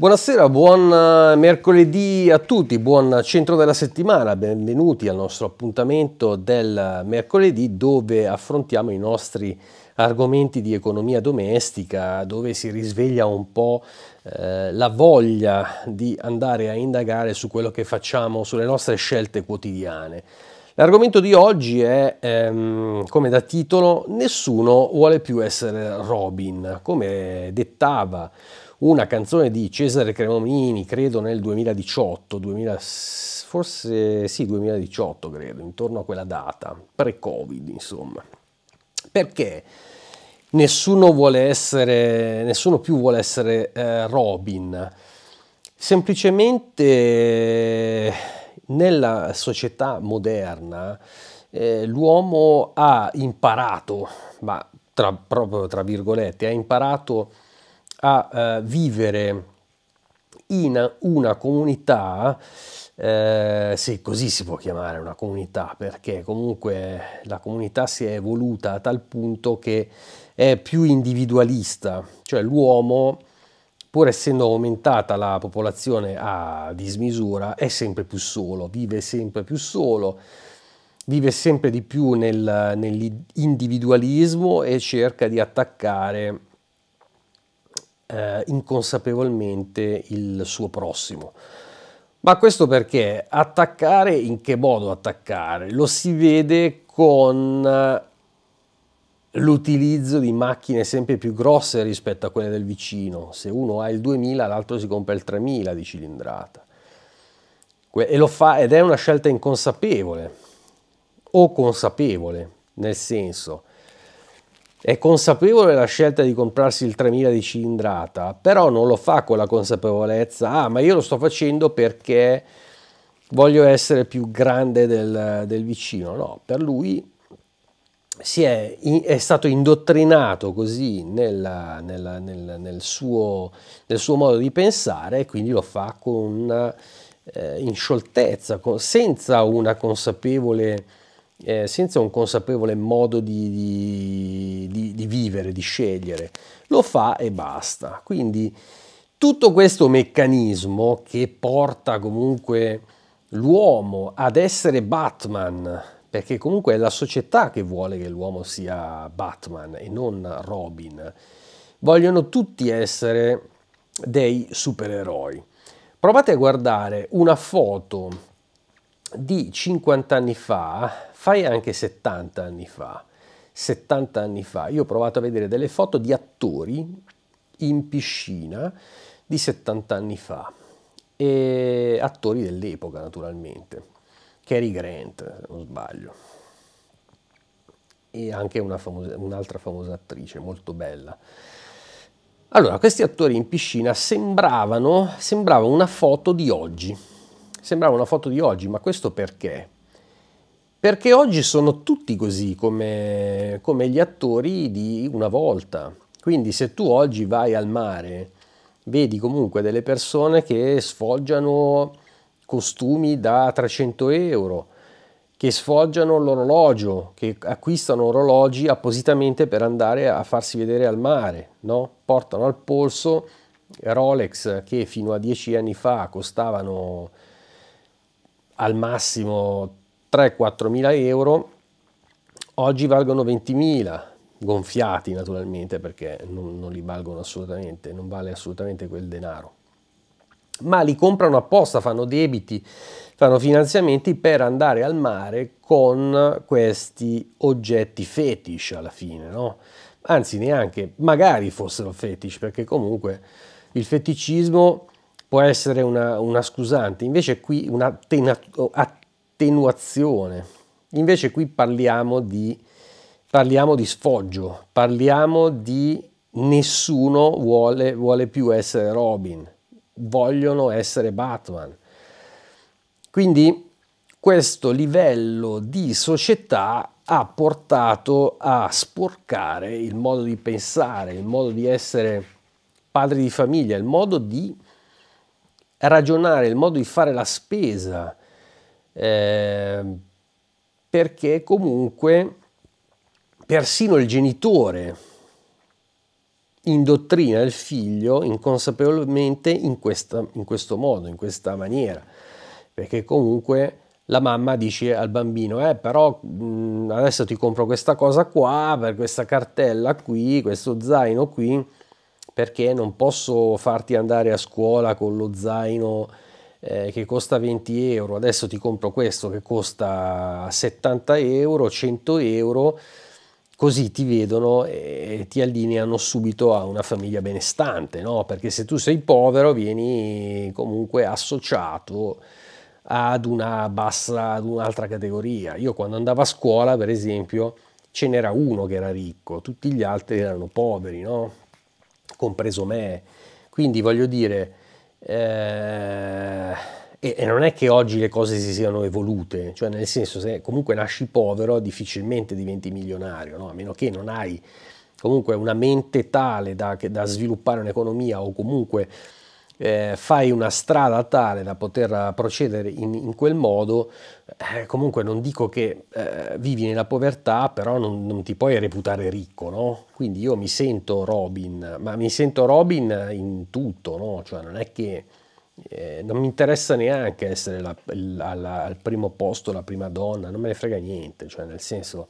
Buonasera, buon eh, mercoledì a tutti, buon centro della settimana, benvenuti al nostro appuntamento del mercoledì dove affrontiamo i nostri argomenti di economia domestica, dove si risveglia un po' eh, la voglia di andare a indagare su quello che facciamo, sulle nostre scelte quotidiane. L'argomento di oggi è, ehm, come da titolo, Nessuno vuole più essere Robin, come dettava una canzone di Cesare Cremonini, credo nel 2018, 2000, forse sì, 2018 credo, intorno a quella data, pre-Covid insomma. Perché nessuno, vuole essere, nessuno più vuole essere eh, Robin, semplicemente eh, nella società moderna eh, l'uomo ha imparato, ma tra, proprio tra virgolette, ha imparato a eh, vivere in una comunità, eh, se così si può chiamare una comunità, perché comunque la comunità si è evoluta a tal punto che è più individualista, cioè l'uomo pur essendo aumentata la popolazione a dismisura, è sempre più solo, vive sempre più solo, vive sempre di più nel, nell'individualismo e cerca di attaccare eh, inconsapevolmente il suo prossimo. Ma questo perché attaccare, in che modo attaccare? Lo si vede con eh, l'utilizzo di macchine sempre più grosse rispetto a quelle del vicino. Se uno ha il 2000, l'altro si compra il 3000 di cilindrata. E lo fa ed è una scelta inconsapevole o consapevole, nel senso è consapevole della scelta di comprarsi il 3000 di cilindrata, però non lo fa con la consapevolezza, ah ma io lo sto facendo perché voglio essere più grande del, del vicino, no, per lui è, è, stato indottrinato così nella, nella, nel, nel, suo, nel, suo, modo di pensare e quindi lo fa con una, eh, in scioltezza, con, senza una consapevole eh, senza un consapevole modo di, di, di, vivere, di scegliere. Lo fa e basta. Quindi tutto questo meccanismo che porta comunque l'uomo ad essere Batman, perché comunque è la società che vuole che l'uomo sia Batman e non Robin, vogliono tutti essere dei supereroi. Provate a guardare una foto di 50 anni fa fai anche 70 anni fa, 70 anni fa, io ho provato a vedere delle foto di attori in piscina di 70 anni fa, e attori dell'epoca naturalmente, Cary Grant se non sbaglio, e anche un'altra famosa attrice molto bella. Allora, questi attori in piscina sembravano, sembrava una foto di oggi, sembrava una foto di oggi, ma questo perché? Perché oggi sono tutti così come, come gli attori di una volta. Quindi se tu oggi vai al mare, vedi comunque delle persone che sfoggiano costumi da 300 euro, che sfoggiano l'orologio, che acquistano orologi appositamente per andare a farsi vedere al mare, no? portano al polso Rolex che fino a dieci anni fa costavano al massimo 3-4 mila euro, oggi valgono 20 mila, gonfiati naturalmente perché non, non, li valgono assolutamente, non vale assolutamente quel denaro. Ma li comprano apposta, fanno debiti, fanno finanziamenti per andare al mare con questi oggetti fetish alla fine, no? Anzi, neanche, magari fossero fetish, perché comunque il feticismo può essere una, una scusante, invece qui una, una attenuazione. Invece qui parliamo di, parliamo di sfoggio, parliamo di nessuno vuole, vuole più essere Robin, vogliono essere Batman. Quindi questo livello di società ha portato a sporcare il modo di pensare, il modo di essere padri di famiglia, il modo di ragionare, il modo di fare la spesa, eh, perché comunque persino il genitore indottrina il figlio inconsapevolmente in, questa, in questo modo, in questa maniera, perché comunque la mamma dice al bambino, eh, però mh, adesso ti compro questa cosa qua, per questa cartella qui, questo zaino qui, perché non posso farti andare a scuola con lo zaino eh, che costa 20 euro, adesso ti compro questo che costa 70 euro, 100 euro, così ti vedono e ti allineano subito a una famiglia benestante, no? perché se tu sei povero vieni comunque associato ad una bassa, ad un'altra categoria. Io quando andavo a scuola, per esempio, ce n'era uno che era ricco, tutti gli altri erano poveri, no? compreso me. Quindi voglio dire, eh, e, e, non è che oggi le cose si siano evolute, cioè nel senso se comunque nasci povero difficilmente diventi milionario, no? a meno che non hai comunque una mente tale da, da sviluppare un'economia o comunque eh, fai una strada tale da poter procedere in, in quel modo, eh, comunque non dico che eh, vivi nella povertà, però non, non, ti puoi reputare ricco, no? Quindi io mi sento Robin, ma mi sento Robin in tutto, no? Cioè non è che... Eh, non mi interessa neanche essere la, la, la, al primo posto, la prima donna, non me ne frega niente, cioè nel senso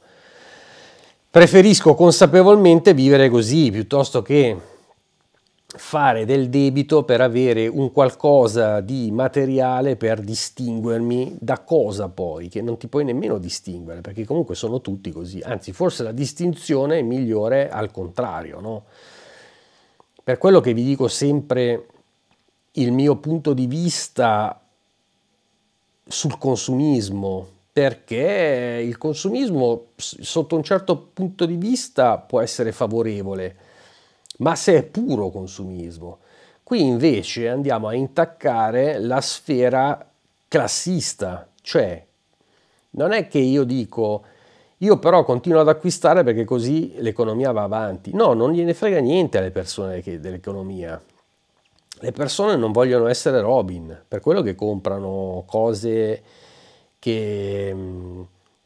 preferisco consapevolmente vivere così piuttosto che fare del debito per avere un qualcosa di materiale per distinguermi da cosa poi, che non ti puoi nemmeno distinguere, perché comunque sono tutti così, anzi forse la distinzione è migliore al contrario, no? Per quello che vi dico sempre il mio punto di vista sul consumismo, perché il consumismo sotto un certo punto di vista può essere favorevole, ma se è puro consumismo. Qui invece andiamo a intaccare la sfera classista, cioè non è che io dico io però continuo ad acquistare perché così l'economia va avanti. No, non gliene frega niente alle persone dell'economia. Le persone non vogliono essere Robin, per quello che comprano cose che,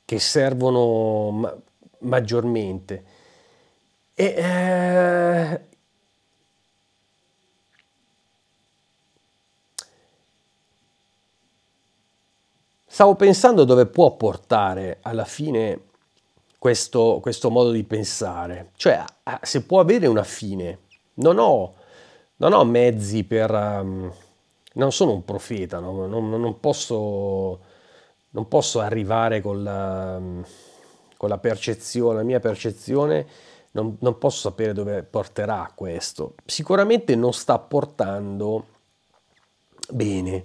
che servono ma maggiormente. E, eh, stavo pensando dove può portare alla fine questo, questo modo di pensare, cioè se può avere una fine. Non ho, non ho mezzi per... Um, non sono un profeta, no? non, non, posso, non, posso, arrivare con la, ehm, con la percezione, la mia percezione non, non posso sapere dove porterà questo. Sicuramente non sta portando bene,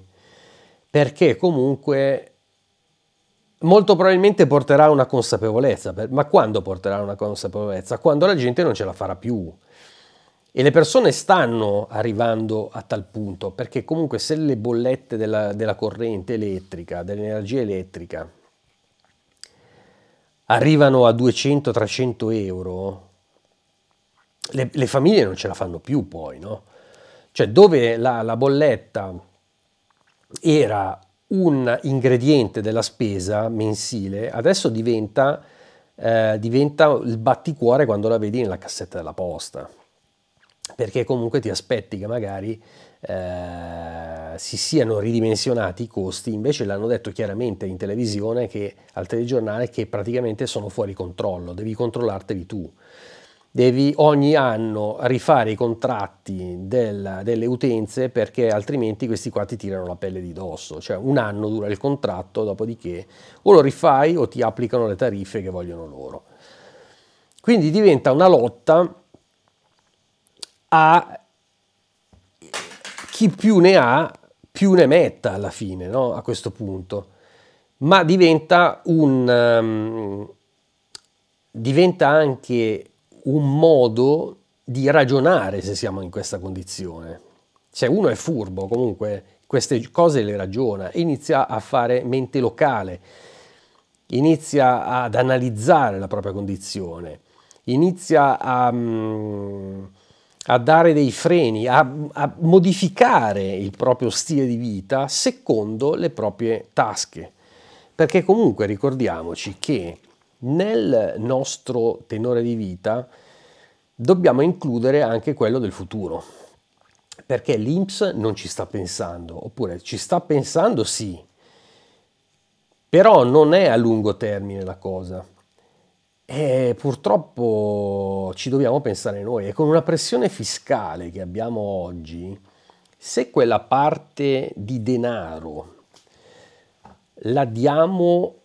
perché comunque molto probabilmente porterà una consapevolezza, ma quando porterà una consapevolezza? Quando la gente non ce la farà più. E le persone stanno arrivando a tal punto, perché comunque se le bollette della, della corrente elettrica, dell'energia elettrica, arrivano a 200-300 euro, le, le, famiglie non ce la fanno più poi, no? Cioè dove la, la bolletta era un ingrediente della spesa mensile, adesso diventa, eh, diventa il batticuore quando la vedi nella cassetta della posta, perché comunque ti aspetti che magari eh, si siano ridimensionati i costi, invece l'hanno detto chiaramente in televisione, che, al telegiornale, che praticamente sono fuori controllo, devi controllarteli tu devi ogni anno rifare i contratti del, delle utenze perché altrimenti questi qua ti tirano la pelle di dosso, cioè un anno dura il contratto, dopodiché o lo rifai o ti applicano le tariffe che vogliono loro. Quindi diventa una lotta a chi più ne ha più ne metta alla fine, no? a questo punto, ma diventa un... Um, diventa anche un modo di ragionare se siamo in questa condizione. Se cioè, uno è furbo, comunque queste cose le ragiona, inizia a fare mente locale, inizia ad analizzare la propria condizione, inizia a, mm, a dare dei freni, a, a modificare il proprio stile di vita secondo le proprie tasche. Perché comunque ricordiamoci che nel nostro tenore di vita dobbiamo includere anche quello del futuro, perché l'INPS non ci sta pensando, oppure ci sta pensando sì, però non è a lungo termine la cosa. E purtroppo ci dobbiamo pensare noi e con una pressione fiscale che abbiamo oggi, se quella parte di denaro la diamo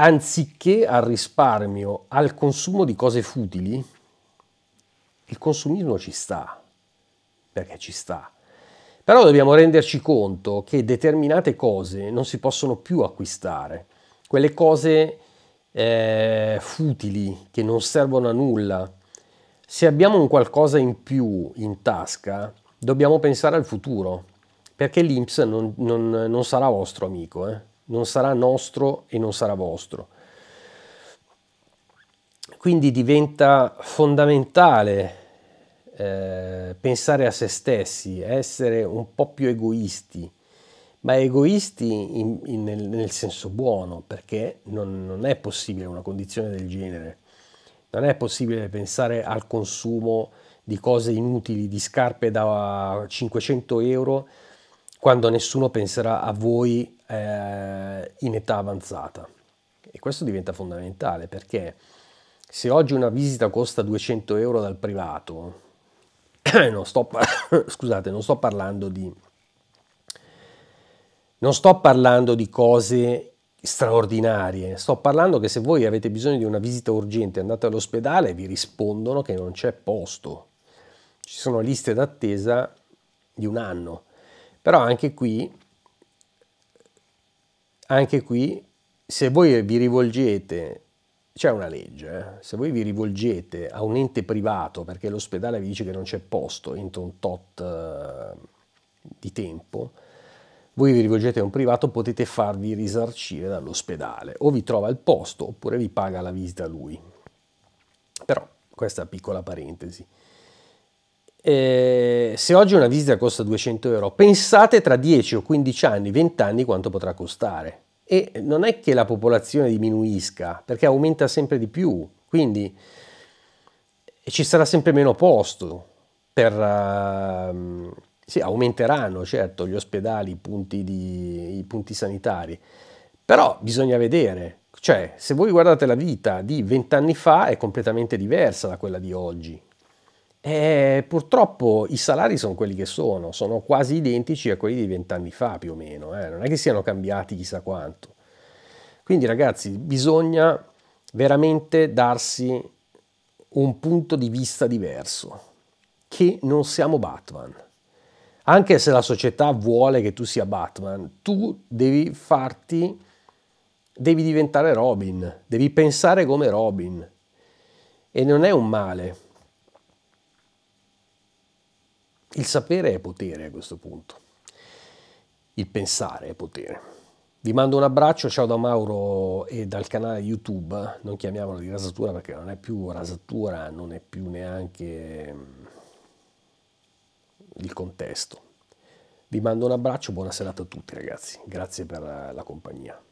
anziché al risparmio, al consumo di cose futili, il consumismo ci sta, perché ci sta. Però dobbiamo renderci conto che determinate cose non si possono più acquistare. Quelle cose eh, futili, che non servono a nulla. Se abbiamo un qualcosa in più in tasca, dobbiamo pensare al futuro, perché l'Inps non, non, non sarà vostro amico. Eh? non sarà nostro e non sarà vostro. Quindi diventa fondamentale eh, pensare a se stessi, essere un po' più egoisti, ma egoisti in, in, nel, nel, senso buono, perché non, non è possibile una condizione del genere. Non è possibile pensare al consumo di cose inutili, di scarpe da 500 euro, quando nessuno penserà a voi eh, in età avanzata. E questo diventa fondamentale perché se oggi una visita costa 200 euro dal privato, non sto, scusate, non sto parlando di... Non sto parlando di cose straordinarie, sto parlando che se voi avete bisogno di una visita urgente andate all'ospedale vi rispondono che non c'è posto. Ci sono liste d'attesa di un anno. Però anche qui anche qui, se voi vi rivolgete, c'è una legge, eh? se voi vi rivolgete a un ente privato perché l'ospedale vi dice che non c'è posto entro un tot eh, di tempo, voi vi rivolgete a un privato, potete farvi risarcire dall'ospedale, o vi trova il posto oppure vi paga la visita lui. Però questa piccola parentesi. Eh, se oggi una visita costa 200 euro, pensate tra 10 o 15 anni, 20 anni quanto potrà costare. E non è che la popolazione diminuisca, perché aumenta sempre di più, quindi eh, ci sarà sempre meno posto per... Uh, sì, aumenteranno certo gli ospedali, i punti, di, i punti sanitari, però bisogna vedere, cioè se voi guardate la vita di 20 anni fa è completamente diversa da quella di oggi, eh, purtroppo i salari sono quelli che sono, sono quasi identici a quelli di vent'anni fa più o meno, eh? non è che siano cambiati chissà quanto. Quindi ragazzi bisogna veramente darsi un punto di vista diverso, che non siamo Batman. Anche se la società vuole che tu sia Batman, tu devi farti, devi diventare Robin, devi pensare come Robin. E non è un male il sapere è potere a questo punto, il pensare è potere. Vi mando un abbraccio, ciao da Mauro e dal canale YouTube, non chiamiamolo di rasatura perché non è più rasatura, non è più neanche mm, il contesto. Vi mando un abbraccio, buona serata a tutti ragazzi, grazie per la compagnia.